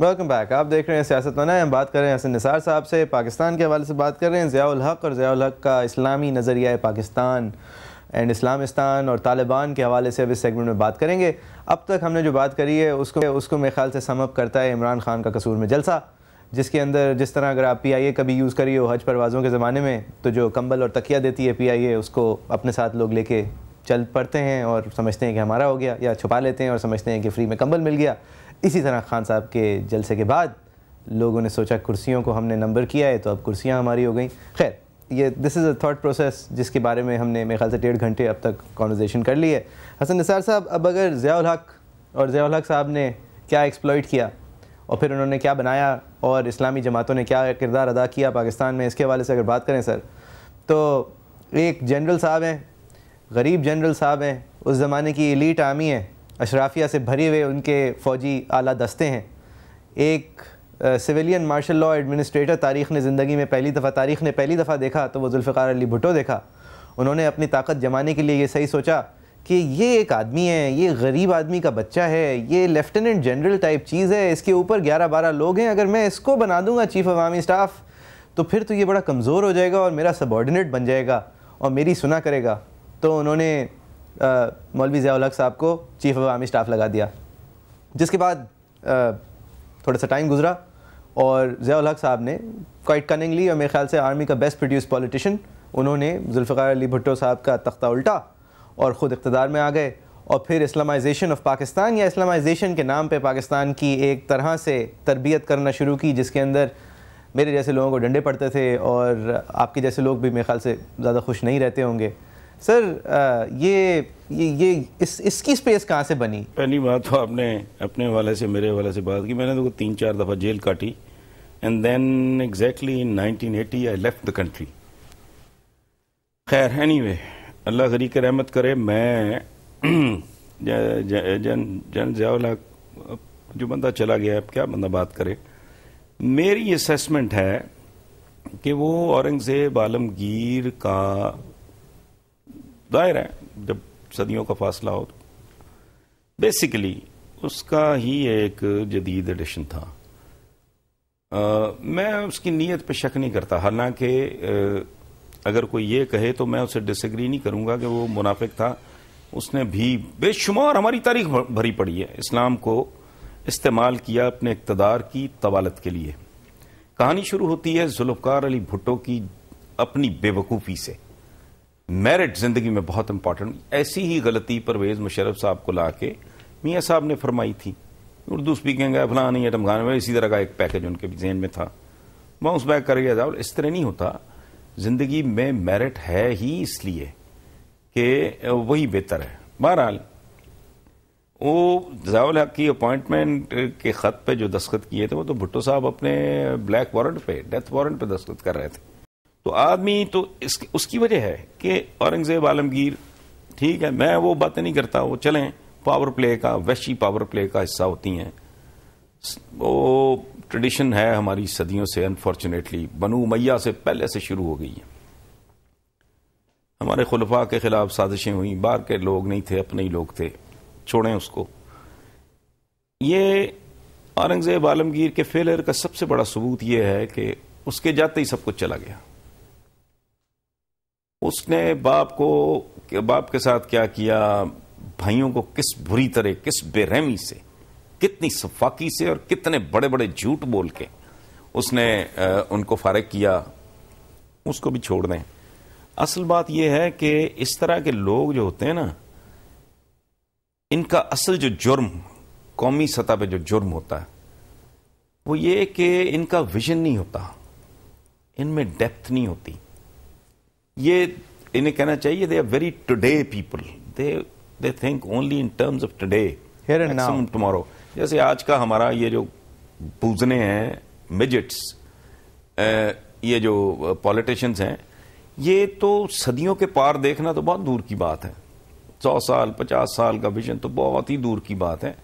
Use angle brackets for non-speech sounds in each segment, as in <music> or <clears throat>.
Welcome back आप देख रहे हैं सियासत मना हम बात कर रहे हैं हसन निसार साहब से पाकिस्तान के हवाले से बात कर रहे हैं ज़ियाउल हक और ज़ियाउल हक का इस्लामी नज़रिया पाकिस्तान एंड इस्लामिस्तान और तालिबान के हवाले से अब इस सेगमेंट में बात करेंगे अब तक हमने जो बात करी है उसको उसको मेरे ख्याल से समअप करता है इमरान खान का कसूर में जलसा जिसके अंदर जिस तरह अगर आप पी आई ए कभी यूज़ करिए हो हज परवाज़ों के ज़माने में तो जो कंबल और तकिया देती है पी आई ए उसको अपने साथ लोग लेके चल पड़ते हैं और समझते हैं कि हमारा हो गया या छुपा लेते हैं और समझते हैं कि फ्री में कंबल मिल गया इसी तरह खान साहब के जलसे के बाद लोगों ने सोचा कुर्सियों को हमने नंबर किया है तो अब कुर्सियाँ हमारी हो गई खैर ये this is a thought process जिसके बारे में हमने मेरे ख्याल से डेढ़ घंटे अब तक कॉन्वर्जेसन कर ली है हसन निसार साहब अब अगर ज़ियाल हक और ज़ियाल हक साहब ने क्या एक्सप्लॉइट किया और फिर उन्होंने क्या बनाया और इस्लामी जमातों ने क्या किरदार अदा किया पाकिस्तान में इसके हवाले से अगर बात करें सर तो एक जनरल साहब हैं गरीब जनरल साहब हैं उस ज़माने की एलिट आर्मी है अशराफिया से भरे हुए उनके फ़ौजी आला दस्ते हैं एक सिविलियन मार्शल लॉ एडमिनिस्ट्रेटर तारीख ने ज़िंदगी में पहली दफ़ा तारीख ने पहली दफ़ा देखा तो वो जुल्फ़ार अली भुटो देखा उन्होंने अपनी ताकत जमाने के लिए ये सही सोचा कि ये एक आदमी है ये गरीब आदमी का बच्चा है ये लेफ्टिनेंट जनरल टाइप चीज़ है इसके ऊपर ग्यारह बारह लोग हैं अगर मैं इसको बना दूंगा चीफ़ अवामी स्टाफ तो फिर तो ये बड़ा कमज़ोर हो जाएगा और मेरा सबॉर्डिनेट बन जाएगा और मेरी सुना करेगा तो उन्होंने मौलवी ज़ियालक साहब को चीफ ऑफ आर्मी स्टाफ लगा दिया जिसके बाद थोड़ा सा टाइम गुजरा और ज़ियालक साहब ने क्वाइट कनिंगली और मेरे ख्याल से आर्मी का बेस्ट प्रोड्यूस पॉलिटिशन उन्होंने जुल्फ़ार अली भुट्टो साहब का तख्ता उल्टा और ख़ुद इकतदार में आ गए और फिर इस्लामाइजेशन ऑफ पाकिस्तान या इस्लामाइजेशन के नाम पे पाकिस्तान की एक तरह से तरबियत करना शुरू की जिसके अंदर मेरे जैसे लोगों को डंडे पड़ते थे और आपके जैसे लोग भी मेरे ख्याल से ज़्यादा खुश नहीं रहते होंगे सर ये ये ये इस इसकी स्पेस कहाँ से बनी पहली बात तो आपने अपने वाले से मेरे वाले से बात की मैंने तो तीन चार दफ़ा जेल काटी and then exactly in 1980 I left the country खैर एनी वे अल्लाह गरीक रहमत करे मैं <clears throat> जन जन जयाला जो बंदा चला गया अब क्या बंदा बात करे मेरी असमेंट है कि वो औरंगज़ेब आलमगीर का दायर है जब सदियों का फासला हो तो बेसिकली उसका ही एक जदीद एडिशन था आ, मैं उसकी नीयत पे शक नहीं करता हालांकि अगर कोई ये कहे तो मैं उसे डिसग्री नहीं करूँगा कि वो मुनाफिक था उसने भी बेशुमार हमारी तारीख भरी पड़ी है इस्लाम को इस्तेमाल किया अपने इकतदार की तवालत के लिए कहानी शुरू होती है जुल्फकार अली भुट्टो की अपनी बेवकूफ़ी से मेरिट जिंदगी में बहुत इंपॉर्टेंट ऐसी ही गलती परवेज मुशरफ साहब को ला के मियाँ साहब ने फरमाई थी उर्दू स्पीकिंग है फलानी है टमखान में इसी तरह का एक पैकेज उनके भी में था बाउंस बैक कर गया था इस तरह नहीं होता जिंदगी में मेरिट है ही इसलिए कि वही बेहतर है बहरहाल वो जयाल हक की अपॉइंटमेंट के ख़त पे जो दस्खत किए थे वो तो भुट्टो साहब अपने ब्लैक वारंट पे डेथ वारंट पे दस्खत कर रहे थे तो आदमी तो इस उसकी वजह है कि औरंगजेब आलमगीर ठीक है मैं वो बातें नहीं करता वो चलें पावर प्ले का वैशी पावर प्ले का हिस्सा होती हैं वो ट्रेडिशन है हमारी सदियों से अनफॉर्चुनेटली बनु मैया से पहले से शुरू हो गई है हमारे खुलफा के खिलाफ साजिशें हुई बाहर के लोग नहीं थे अपने ही लोग थे छोड़ें उसको ये औरंगज़ेब आलमगीर के फेलर का सबसे बड़ा सबूत यह है कि उसके जाते ही सब कुछ चला गया उसने बाप को बाप के साथ क्या किया भाइयों को किस बुरी तरह किस बेरहमी से कितनी सफाकी से और कितने बड़े बड़े झूठ बोल के उसने उनको फारग किया उसको भी छोड़ दें असल बात यह है कि इस तरह के लोग जो होते हैं ना इनका असल जो जुर्म कौमी सतह पे जो जुर्म होता है वो ये कि इनका विजन नहीं होता इनमें डेप्थ नहीं होती ये इन्हें कहना चाहिए they are very today people they they think only in terms of today here and now tomorrow जैसे आज का हमारा ये जो पूजने हैं मिजिट्स ये जो पॉलिटिशियंस हैं ये तो सदियों के पार देखना तो बहुत दूर की बात है सौ साल पचास साल का विजन तो बहुत ही दूर की बात है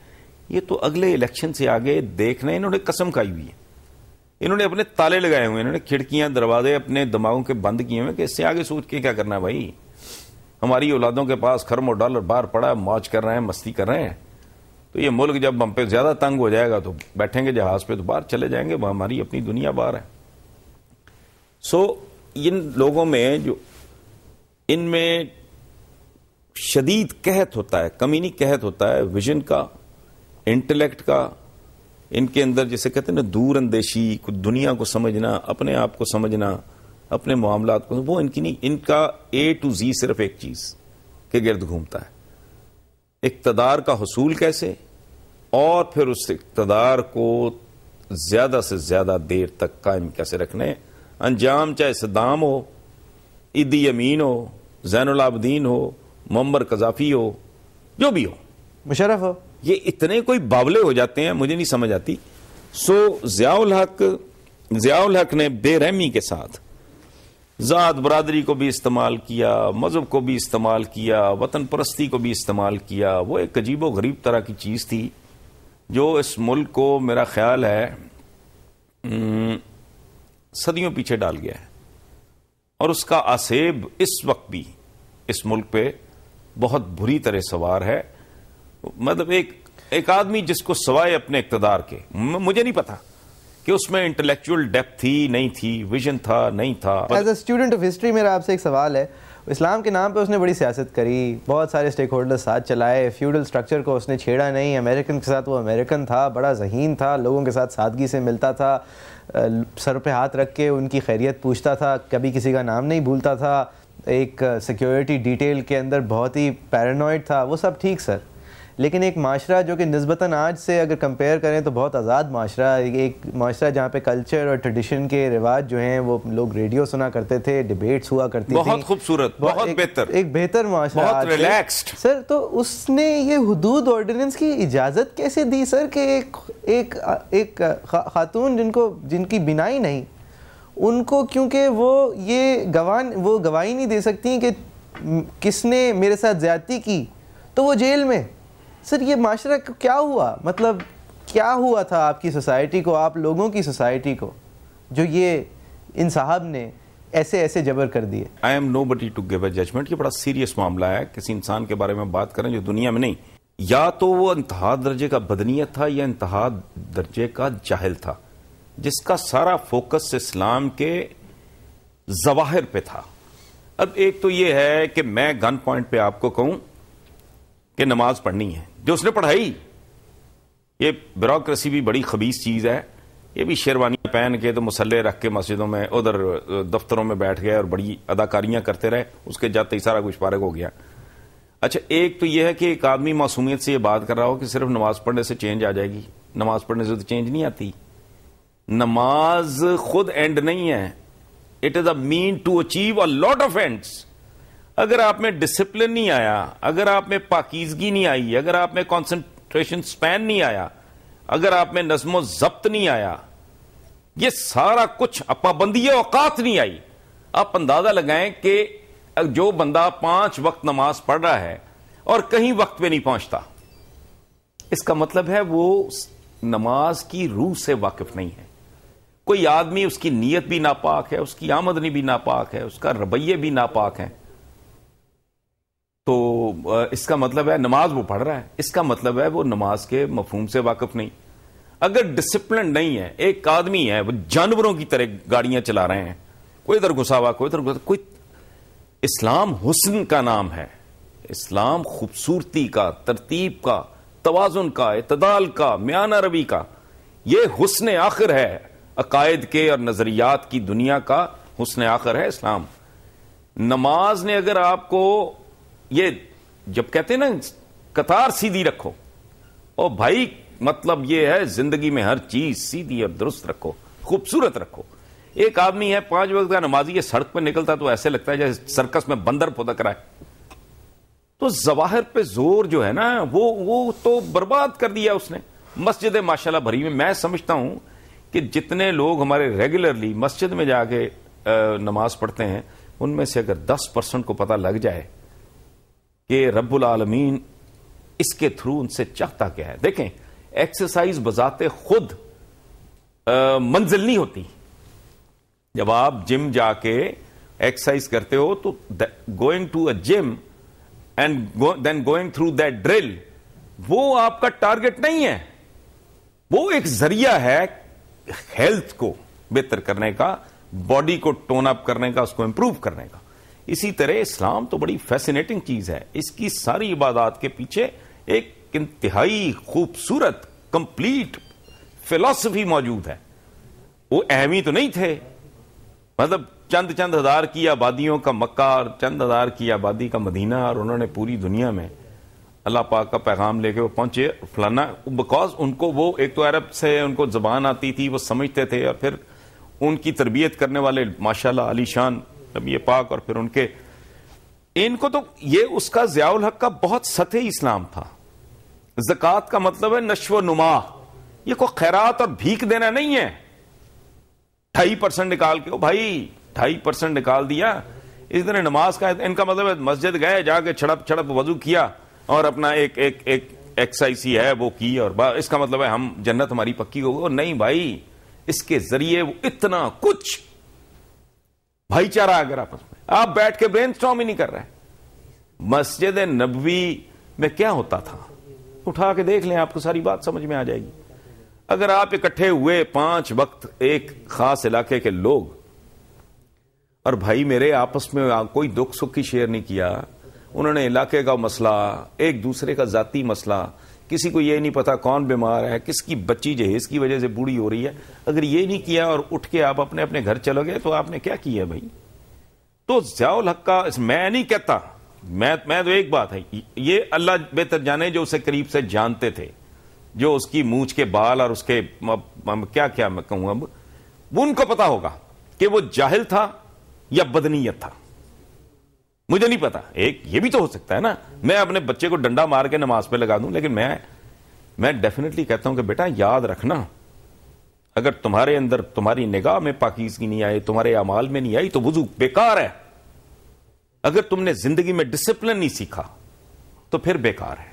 ये तो अगले इलेक्शन से आगे देखना इन्होंने कसम खाई हुई है इन्होंने अपने ताले लगाए हुए इन्होंने खिड़कियां दरवाजे अपने दिमागों के बंद किए हुए कि इससे आगे सोच के क्या करना है भाई हमारी औलादों के पास खरमो डॉलर बाहर पड़ा मौज कर रहे हैं मस्ती कर रहे हैं तो ये मुल्क जब हम पे ज्यादा तंग हो जाएगा तो बैठेंगे जहाज पे तो बाहर चले जाएंगे हमारी अपनी दुनिया बाहर है सो इन लोगों में जो इनमें शदीद कहत होता है कमीनी कहत होता है विजन का इंटेलेक्ट का इनके अंदर जैसे कहते हैं ना दूर अंदेशी कुछ दुनिया को समझना अपने आप को समझना अपने मामला को वो इनकी नहीं इनका ए टू जी सिर्फ एक चीज के गिर्द घूमता है इकतदार का हसूल कैसे और फिर उस इकतदार को ज्यादा से ज्यादा देर तक कायम कैसे रखने अंजाम चाहे सदाम हो ईदी अमीन हो जैनलाबद्दीन हो मम्बर कजाफी हो जो भी हो मुशरफ हो ये इतने कोई बावले हो जाते हैं मुझे नहीं समझ आती सो जियाउल हक जियाउल हक ने बेरहमी के साथ ज़ात बरदरी को भी इस्तेमाल किया मज़हब को भी इस्तेमाल किया वतन परस्ती को भी इस्तेमाल किया वो एक अजीब व गरीब तरह की चीज़ थी जो इस मुल्क को मेरा ख्याल है सदियों पीछे डाल गया है और उसका आसेब इस वक्त भी इस मुल्क पे बहुत बुरी तरह सवार है मतलब एक एक आदमी जिसको सवाए अपने इकतदार के मुझे नहीं पता कि उसमें इंटेलेक्चुअल डेप्थ थी नहीं थी विजन था नहीं था as a student of history मेरा आपसे एक सवाल है इस्लाम के नाम पे उसने बड़ी सियासत करी बहुत सारे स्टेक होल्डर साथ चलाए फ्यूडल स्ट्रक्चर को उसने छेड़ा नहीं अमेरिकन के साथ वो अमेरिकन था बड़ा जहीन था लोगों के साथ सादगी से मिलता था सर पे हाथ रख के उनकी खैरियत पूछता था कभी किसी का नाम नहीं भूलता था एक सिक्योरिटी डिटेल के अंदर बहुत ही पैरानॉइड था वो सब ठीक सर लेकिन एक माशरा जो कि नस्बता आज से अगर कंपेयर करें तो बहुत आज़ाद माशरा एक माशरा जहाँ पे कल्चर और ट्रेडिशन के रिवाज जो हैं वो लोग रेडियो सुना करते थे डिबेट्स हुआ करती बहुत खूबसूरत बहुत बेहतर एक बेहतर माशरा सर तो उसने ये हदूद ऑर्डिनेंस की इजाज़त कैसे दी सर कि एक एक एक खातून जिनको जिनकी बिनाई नहीं उनको क्योंकि वो ये गवान वो गवाही नहीं दे सकती कि किसने मेरे साथ ज्यादती की तो वो जेल में सर ये माशरा क्या हुआ मतलब क्या हुआ था आपकी सोसाइटी को आप लोगों की सोसाइटी को जो ये इन साहब ने ऐसे ऐसे जबर कर दिए I am nobody to give judgement ये बड़ा सीरियस मामला है किसी इंसान के बारे में बात करें जो दुनिया में नहीं या तो वो इंतहा दर्जे का बदनीयत था या इंतहा दर्जे का जाहिल था जिसका सारा फोकस इस्लाम के जवाहिर पे था अब एक तो ये है कि मैं गन पॉइंट पे आपको कहूं कि नमाज पढ़नी है जो उसने पढ़ाई ये ब्यूरोसी भी बड़ी खबीस चीज़ है ये भी शेरवानी पहन के तो मसल्ले रख के मस्जिदों में उधर दफ्तरों में बैठ गए और बड़ी अदाकारियां करते रहे उसके जाते ही सारा कुछ पारक हो गया अच्छा एक तो यह है कि एक आदमी मासूमियत से ये बात कर रहा हो कि सिर्फ नमाज पढ़ने से चेंज आ जाएगी नमाज पढ़ने से तो चेंज नहीं आती नमाज खुद एंड नहीं है it is a mean to achieve a lot of ends अगर आप में डिसिप्लिन नहीं आया अगर आप में पाकिजगी नहीं आई अगर आप में कॉन्सेंट्रेशन स्पैन नहीं आया अगर आप में नजमो जब्त नहीं आया ये सारा कुछ पाबंदी औकात नहीं आई आप अंदाजा लगाएं कि जो बंदा पांच वक्त नमाज पढ़ रहा है और कहीं वक्त पे नहीं पहुंचता इसका मतलब है वो नमाज की रूह से वाकिफ नहीं है कोई आदमी उसकी नीयत भी नापाक है उसकी आमदनी भी नापाक है उसका रवैये भी नापाक है तो इसका मतलब है नमाज वो पढ़ रहा है इसका मतलब है वो नमाज के मफहूम से वाकफ नहीं अगर डिसिप्लिन नहीं है एक आदमी है वो जानवरों की तरह गाड़ियां चला रहे हैं कोई इधर घुसा हुआ कोई इधर घुसा कोई इस्लाम हुसन का नाम है इस्लाम खूबसूरती का तरतीब का तोज़ुन का इतदाल का म्याना रवी का ये हुसन आखिर है अकायद के और नज़रियात की दुनिया का हुसन आखिर है इस्लाम नमाज ने अगर आपको ये जब कहते हैं ना कतार सीधी रखो ओ भाई मतलब ये है जिंदगी में हर चीज सीधी और दुरुस्त रखो खूबसूरत रखो एक आदमी है पांच वक्त का नमाजी है सड़क पर निकलता तो ऐसे लगता है जैसे सर्कस में बंदर पुदक रहा है तो जवाहर पे जोर जो है ना वो वो तो बर्बाद कर दिया उसने मस्जिद माशाल्लाह भरी में मैं समझता हूं कि जितने लोग हमारे रेगुलरली मस्जिद में जाके नमाज पढ़ते हैं उनमें से अगर दस परसेंट को पता लग जाए कि रब्बुल आलमीन इसके थ्रू उनसे चाहता क्या है देखें एक्सरसाइज बजाते खुद मंजिल नहीं होती जब आप जिम जाके एक्सरसाइज करते हो तो going to a gym and then going through that drill वो आपका टारगेट नहीं है वो एक जरिया है हेल्थ को बेहतर करने का बॉडी को टोन अप करने का उसको इंप्रूव करने का इसी तरह इस्लाम तो बड़ी फैसिनेटिंग चीज़ है इसकी सारी इबादत के पीछे एक इंतहाई खूबसूरत कंप्लीट फिलॉसफी मौजूद है वो अहमी तो नहीं थे मतलब चंद चंद हजार की आबादियों का मक्का और चंद हजार की आबादी का मदीना और उन्होंने पूरी दुनिया में अल्लाह पाक का पैगाम लेके वो पहुंचे फलाना बिकॉज उनको वो एक तो अरब से उनको जबान आती थी वो समझते थे और फिर उनकी तरबियत करने वाले माशाल्लाह शान नबी पाक और फिर उनके इनको तो ये उसका जयाउल हक का बहुत सतह इस्लाम था जकत का मतलब है नश्व नुमा ये कोई खैरात और भीख देना नहीं है ढाई परसेंट निकाल के भाई ढाई परसेंट निकाल दिया इस दिन नमाज का इनका मतलब है मस्जिद गए जाके छड़प छड़प वजू किया और अपना एक एक एक एक्सरसाइज है वो की और इसका मतलब है हम जन्नत हमारी पक्की हो गई और नहीं भाई इसके जरिए वो इतना कुछ भाईचारा अगर आपस में आप बैठ के ब्रेन स्ट्रॉम ही नहीं कर रहे मस्जिद नबी में क्या होता था उठा के देख लें आपको सारी बात समझ में आ जाएगी अगर आप इकट्ठे हुए पांच वक्त एक खास इलाके के लोग और भाई मेरे आपस में कोई दुख सुख की शेयर नहीं किया उन्होंने इलाके का मसला एक दूसरे का जाती मसला किसी को ये नहीं पता कौन बीमार है किसकी बच्ची जहेज की वजह से बूढ़ी हो रही है अगर ये नहीं किया और उठ के आप अपने अपने घर चलोगे तो आपने क्या किया भाई तो जयाउल हक का मैं नहीं कहता मैं मैं तो एक बात है ये अल्लाह बेहतर जाने जो उसे करीब से जानते थे जो उसकी मूछ के बाल और उसके अब, अब, क्या क्या मैं कहूं अब उनको पता होगा कि वो जाहिल था या बदनीयत था मुझे नहीं पता एक ये भी तो हो सकता है ना मैं अपने बच्चे को डंडा मार के नमाज पे लगा दूं लेकिन मैं मैं डेफिनेटली कहता हूं कि बेटा याद रखना अगर तुम्हारे अंदर तुम्हारी निगाह में पाकिजगी नहीं आई तुम्हारे अमाल में नहीं आई तो वजू बेकार है अगर तुमने जिंदगी में डिसिप्लिन नहीं सीखा तो फिर बेकार है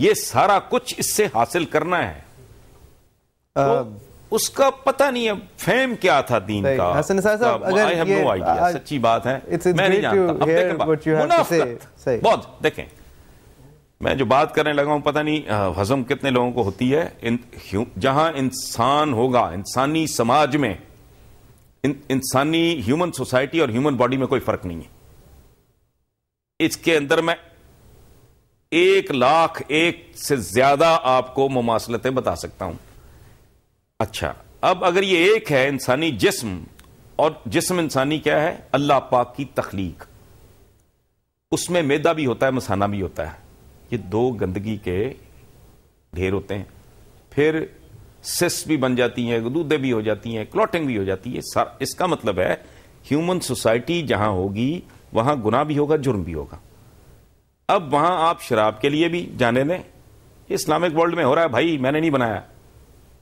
यह सारा कुछ इससे हासिल करना है तो, उसका पता नहीं है फेम क्या था दीन का हसन साहब अगर आई हैव नो आइडिया सच्ची बात है it's, it's मैं नहीं जानता अब देखें बहुत देखें मैं जो बात करने लगा हूं पता नहीं uh, हजम कितने लोगों को होती है इन, जहां इंसान होगा इंसानी समाज में इन, इंसानी ह्यूमन सोसाइटी और ह्यूमन बॉडी में कोई फर्क नहीं है इसके अंदर मैं एक लाख एक से ज्यादा आपको मुमासलतें बता सकता हूं अच्छा अब अगर ये एक है इंसानी जिस्म और जिस्म इंसानी क्या है अल्लाह पाक की तख्लीक उसमें मैदा भी होता है मसाना भी होता है ये दो गंदगी के ढेर होते हैं फिर सिस भी बन जाती हैं दूधे भी हो जाती हैं क्लॉटिंग भी हो जाती है इसका मतलब है ह्यूमन सोसाइटी जहां होगी वहां गुना भी होगा जुर्म भी होगा अब वहां आप शराब के लिए भी जाने दें इस्लामिक वर्ल्ड में हो रहा है भाई मैंने नहीं बनाया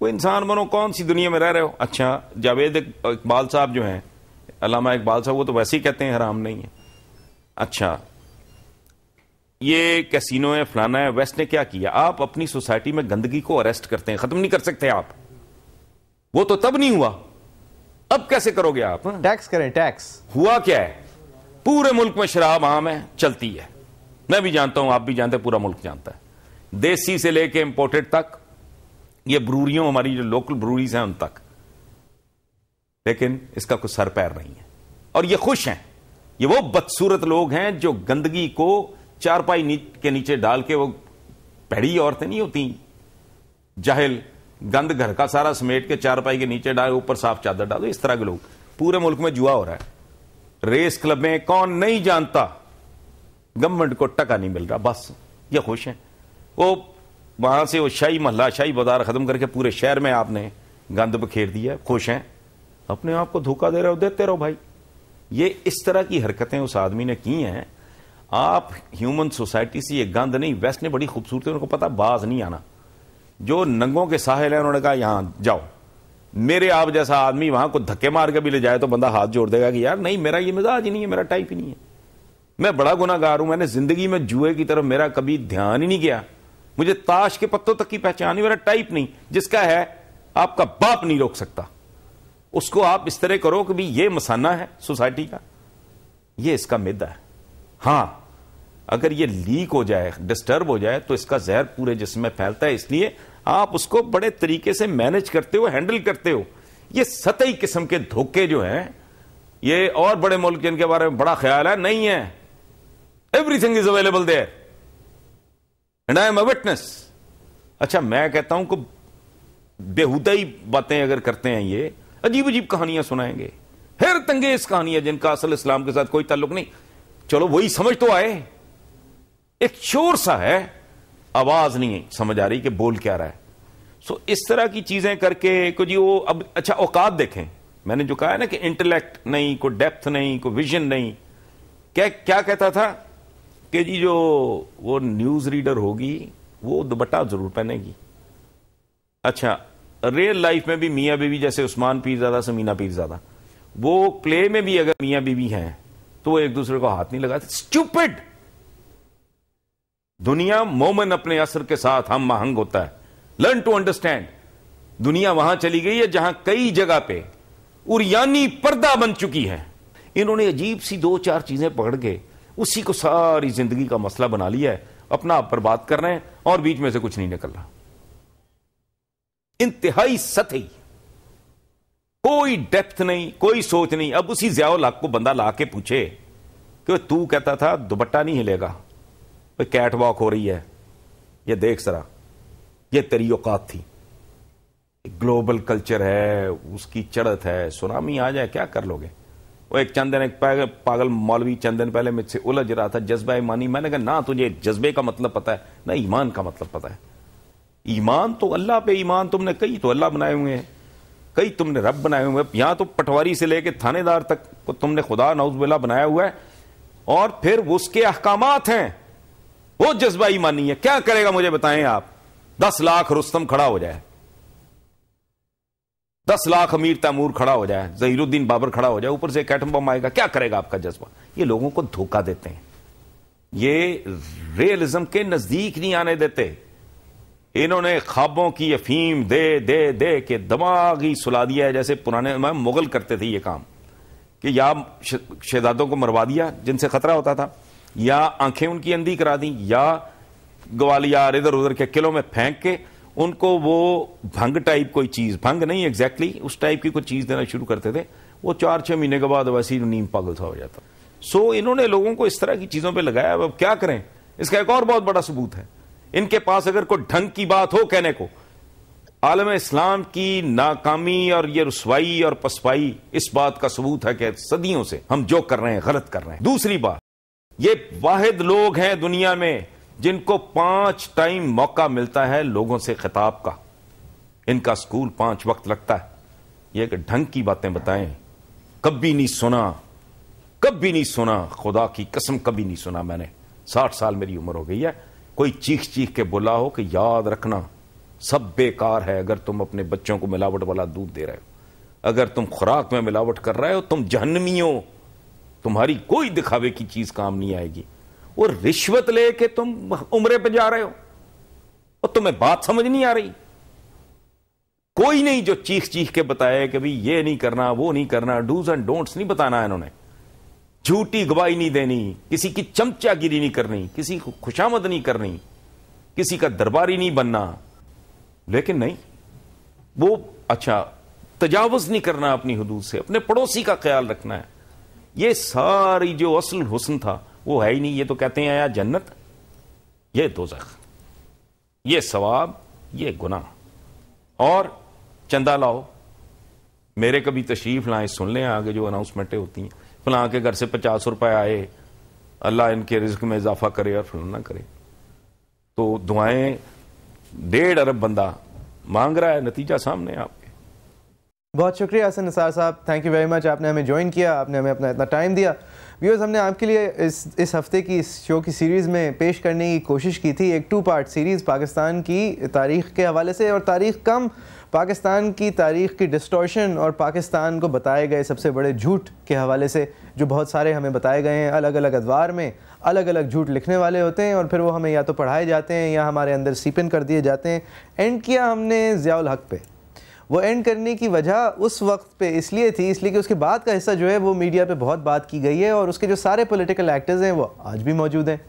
वो इंसान बनो कौन सी दुनिया में रह रहे हो अच्छा जावेद इकबाल साहब जो हैं अलामा इकबाल साहब वो तो वैसे ही कहते हैं हराम नहीं है अच्छा ये कैसीनो है फलाना है वेस्ट ने क्या किया आप अपनी सोसाइटी में गंदगी को अरेस्ट करते हैं खत्म नहीं कर सकते आप वो तो तब नहीं हुआ अब कैसे करोगे आप हाँ? टैक्स करें टैक्स हुआ क्या है पूरे मुल्क में शराब आम है चलती है मैं भी जानता हूं आप भी जानते हैं पूरा मुल्क जानता है देसी से लेके इंपोर्टेड तक ये ब्रूरियों हमारी जो लोकल ब्रूरीज हैं उन तक लेकिन इसका कुछ सर पैर नहीं है और ये खुश हैं ये वो बदसूरत लोग हैं जो गंदगी को चारपाई के नीचे डाल के वो पैड़ी औरतें नहीं होती जाहिल गंद घर का सारा समेट के चारपाई के नीचे डाल ऊपर साफ चादर डालो इस तरह के लोग पूरे मुल्क में जुआ हो रहा है रेस क्लब में कौन नहीं जानता गवर्नमेंट को टका नहीं मिल रहा बस ये खुश हैं वो वहां से वो शाही महला शाही बाजार ख़त्म करके पूरे शहर में आपने गंद बखेर दिया खुश हैं अपने आप को धोखा दे रहे हो देते रहो भाई ये इस तरह की हरकतें उस आदमी ने की हैं आप ह्यूमन सोसाइटी से ये गंद नहीं वेस्ट ने बड़ी खूबसूरती उनको पता बाज नहीं आना जो नंगों के साहिल हैं उन्होंने कहा यहां जाओ मेरे आप जैसा आदमी वहां को धक्के मार के भी ले जाए तो बंदा हाथ जोड़ देगा कि यार नहीं मेरा ये मिजाज ही नहीं है मेरा टाइप ही नहीं है मैं बड़ा गुनागार हूं मैंने जिंदगी में जुए की तरफ मेरा कभी ध्यान ही नहीं गया मुझे ताश के पत्तों तक की पहचान नहीं मेरा टाइप नहीं जिसका है आपका बाप नहीं रोक सकता उसको आप इस तरह करो कि भाई ये मसाना है सोसाइटी का ये इसका मेदा है हां अगर ये लीक हो जाए डिस्टर्ब हो जाए तो इसका जहर पूरे जिसम में फैलता है इसलिए आप उसको बड़े तरीके से मैनेज करते हो हैंडल करते हो ये सतही किस्म के धोखे जो हैं ये और बड़े मुल्क जिनके बारे में बड़ा ख्याल है नहीं है everything is available there and I am a witness अच्छा मैं कहता हूं कि ही बातें अगर करते हैं ये अजीब अजीब कहानियां सुनाएंगे हेर तंगेज कहानियां जिनका असल इस्लाम के साथ कोई ताल्लुक नहीं चलो वही समझ तो आए एक शोर सा है आवाज नहीं समझ आ रही कि बोल क्या रहा है सो इस तरह की चीजें करके को जी वो अब अच्छा औकात देखें मैंने जो कहा है ना कि इंटेलेक्ट नहीं कोई डेप्थ नहीं कोई विजन नहीं क्या क्या कहता था कि जी जो वो न्यूज़ रीडर होगी वो दुपट्टा ज़रूर पहनेगी अच्छा रियल लाइफ में भी मियाँ बीवी जैसे उस्मान पीरजादा समीना पीरजादा वो प्ले में भी अगर मियाँ बीवी हैं तो वो एक दूसरे को हाथ नहीं लगाते स्टूपिड दुनिया मोमन अपने असर के साथ हम महंग होता है लर्न टू अंडरस्टैंड दुनिया वहां चली गई है जहां कई जगह पे उरियानी पर्दा बन चुकी है इन्होंने अजीब सी दो चार चीजें पकड़ के उसी को सारी जिंदगी का मसला बना लिया है अपना आप पर बात कर रहे हैं और बीच में से कुछ नहीं निकल रहा इंतहाई सतही कोई डेप्थ नहीं कोई सोच नहीं अब उसी ज्याल को बंदा ला के पूछे कि तू कहता था दुपट्टा नहीं हिलेगा कैट वॉक हो रही है ये देख सरा ये तेरी औकात थी ग्लोबल कल्चर है उसकी चढ़त है सुनामी आ जाए क्या कर लोगे वो एक चंद दिन एक पागल मौलवी चंद दिन पहले मुझसे उलझ रहा था जज्बा ईमानी मैंने कहा ना तुझे जज्बे का मतलब पता है ना ईमान का मतलब पता है ईमान तो अल्लाह पे ईमान तुमने कई तो अल्लाह बनाए हुए हैं कई तुमने रब बनाए हुए हैं यहां तो पटवारी से लेके थानेदार तक को तुमने खुदा नौजबिल्ला बनाया हुआ है और फिर उसके अहकाम हैं वो जज्बा ईमानी है क्या करेगा मुझे बताएं आप दस लाख रुस्तम खड़ा हो जाए दस लाख अमीर तैमूर खड़ा हो जाए जहीरुद्दीन बाबर खड़ा हो जाए ऊपर से एक एटम बम आएगा क्या करेगा आपका जज्बा ये लोगों को धोखा देते हैं ये रियलिज्म के नजदीक नहीं आने देते इन्होंने ख्वाबों की अफीम दे दे दे के दमागी ही सुला दिया है जैसे पुराने मुगल करते थे ये काम कि या शहजादों को मरवा दिया जिनसे खतरा होता था या आंखें उनकी अंधी करा दी या ग्वालियार इधर उधर के किलों में फेंक के उनको वो भंग टाइप कोई चीज़ भंग नहीं एग्जैक्टली exactly, उस टाइप की कोई चीज़ देना शुरू करते थे वो चार छह महीने के बाद वैसे ही नीम पागल था हो जाता सो so, इन्होंने लोगों को इस तरह की चीज़ों पर लगाया अब क्या करें इसका एक और बहुत बड़ा सबूत है इनके पास अगर कोई ढंग की बात हो कहने को आलम इस्लाम की नाकामी और ये रसवाई और पसवाई इस बात का सबूत है कि सदियों से हम जो कर रहे हैं गलत कर रहे हैं दूसरी बात ये वाहिद लोग हैं दुनिया में जिनको पांच टाइम मौका मिलता है लोगों से खिताब का इनका स्कूल पांच वक्त लगता है ये एक ढंग की बातें बताएं कभी नहीं सुना कभी नहीं सुना खुदा की कसम कभी नहीं सुना मैंने साठ साल मेरी उम्र हो गई है कोई चीख चीख के बोला हो कि याद रखना सब बेकार है अगर तुम अपने बच्चों को मिलावट वाला दूध दे रहे हो अगर तुम खुराक में मिलावट कर रहे हो तुम जहनमी हो तुम्हारी कोई दिखावे की चीज काम नहीं आएगी वो रिश्वत लेके तुम उम्रे पे जा रहे हो और तुम्हें बात समझ नहीं आ रही कोई नहीं जो चीख चीख के बताया कि भाई ये नहीं करना वो नहीं करना डूज एंड डोंट्स नहीं बताना इन्होंने झूठी गवाही नहीं देनी किसी की चमचागिरी नहीं करनी किसी को खुशामद नहीं करनी किसी का दरबारी नहीं बनना लेकिन नहीं वो अच्छा तजावज नहीं करना अपनी हदूद से अपने पड़ोसी का ख्याल रखना है ये सारी जो असल हुसन था वो है ही नहीं ये तो कहते हैं आया जन्नत ये जख ये सवाब ये गुनाह और चंदा लाओ मेरे कभी तशरीफ लाए सुन लें आगे जो अनाउंसमेंटें होती हैं फलां के घर से पचास रुपए आए अल्लाह इनके रिज्क में इजाफा करे और ना करे तो दुआएं डेढ़ अरब बंदा मांग रहा है नतीजा सामने आपके बहुत शुक्रिया हसन निसार साहब थैंक यू वेरी मच आपने हमें ज्वाइन किया आपने हमें अपना इतना टाइम दिया व्यूअर्स हमने आपके लिए इस इस हफ्ते की इस शो की सीरीज़ में पेश करने की कोशिश की थी एक टू पार्ट सीरीज़ पाकिस्तान की तारीख़ के हवाले से और तारीख़ कम पाकिस्तान की तारीख़ की डिस्टॉर्शन और पाकिस्तान को बताए गए सबसे बड़े झूठ के हवाले से जो बहुत सारे हमें बताए गए हैं अलग अलग अदवार में अलग अलग झूठ लिखने वाले होते हैं और फिर वो हमें या तो पढ़ाए जाते हैं या हमारे अंदर सीपिन कर दिए जाते हैं एंड किया हमने ज़ियाल हक पे वो एंड करने की वजह उस वक्त पे इसलिए थी इसलिए कि उसके बाद का हिस्सा जो है वो मीडिया पे बहुत बात की गई है और उसके जो सारे पॉलिटिकल एक्टर्स हैं वो आज भी मौजूद हैं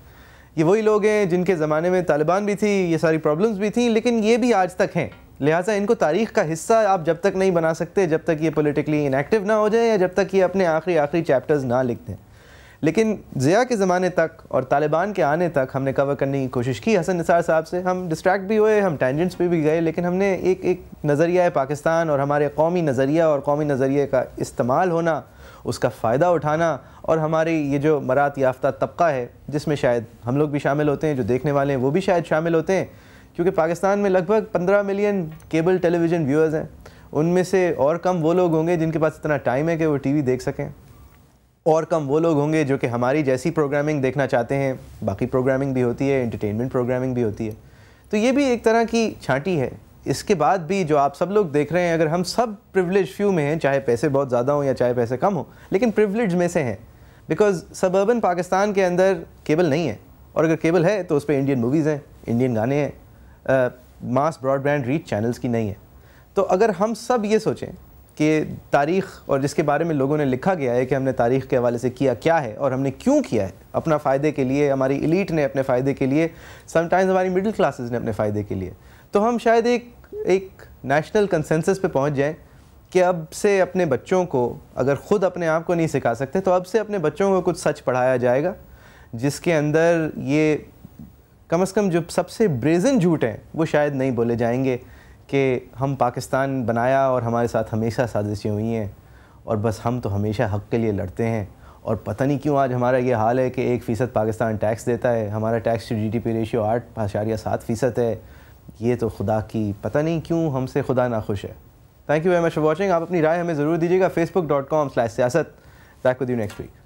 ये वही लोग हैं जिनके ज़माने में तालिबान भी थी ये सारी प्रॉब्लम्स भी थी लेकिन ये भी आज तक हैं लिहाजा इनको तारीख का हिस्सा आप जब तक नहीं बना सकते जब तक ये पोलिटिकली इनएक्टिव ना हो जाए या जब तक ये अपने आखिरी आखिरी चैप्टर्स ना लिख दें लेकिन ज़िया के ज़माने तक और तालिबान के आने तक हमने कवर करने की कोशिश की हसन निसार साहब से हम डिस्ट्रैक्ट भी हुए हम टेंजेंट्स पे भी गए लेकिन हमने एक एक नज़रिया है पाकिस्तान और हमारे कौमी नज़रिया और कौमी नज़रिए का इस्तेमाल होना उसका फ़ायदा उठाना और हमारे ये जो मरात याफ्ता तबका है जिसमें शायद हम लोग भी शामिल होते हैं जो देखने वाले हैं वो भी शायद शामिल होते हैं क्योंकि पाकिस्तान में लगभग पंद्रह मिलियन केबल टेलीविज़न व्यूअर्स हैं उनमें से और कम वो लोग होंगे जिनके पास इतना टाइम है कि वो टीवी देख सकें और कम वो लोग होंगे जो कि हमारी जैसी प्रोग्रामिंग देखना चाहते हैं बाकी प्रोग्रामिंग भी होती है इंटरटेनमेंट प्रोग्रामिंग भी होती है तो ये भी एक तरह की छांटी है इसके बाद भी जो आप सब लोग देख रहे हैं अगर हम सब प्रिवलेज फ्यू में हैं चाहे पैसे बहुत ज़्यादा हों या चाहे पैसे कम हों लेकिन प्रिवलेज में से हैं बिकॉज सब अर्बन पाकिस्तान के अंदर केबल नहीं है और अगर केबल है तो उस पर इंडियन मूवीज़ हैं इंडियन गाने हैं मास ब्रॉडबैंड रीच चैनल्स की नहीं है तो अगर हम सब ये सोचें कि तारीख और जिसके बारे में लोगों ने लिखा गया है कि हमने तारीख के हवाले से किया क्या है और हमने क्यों किया है अपना फ़ायदे के लिए हमारी इलीट ने अपने फ़ायदे के लिए समटाइम्स हमारी मिडिल क्लासेस ने अपने फ़ायदे के लिए तो हम शायद एक एक नेशनल कंसेंसस पे पहुंच जाएं कि अब से अपने बच्चों को अगर ख़ुद अपने आप को नहीं सिखा सकते तो अब से अपने बच्चों को कुछ सच पढ़ाया जाएगा जिसके अंदर ये कम अज़ कम जो सबसे ब्रेजन झूठ हैं वो शायद नहीं बोले जाएंगे कि हम पाकिस्तान बनाया और हमारे साथ हमेशा साजिशें हुई हैं और बस हम तो हमेशा हक के लिए लड़ते हैं और पता नहीं क्यों आज हमारा ये हाल है कि एक फ़ीसद पाकिस्तान टैक्स देता है हमारा टैक्स टू जीडीपी रेशियो आठ आशारिया सात फ़ीसद है ये तो खुदा की पता नहीं क्यों हमसे खुदा ना खुश है thank you very much for watching आप अपनी राय हमें ज़रूर दीजिएगा facebook dot com slash Siyasat back with you next week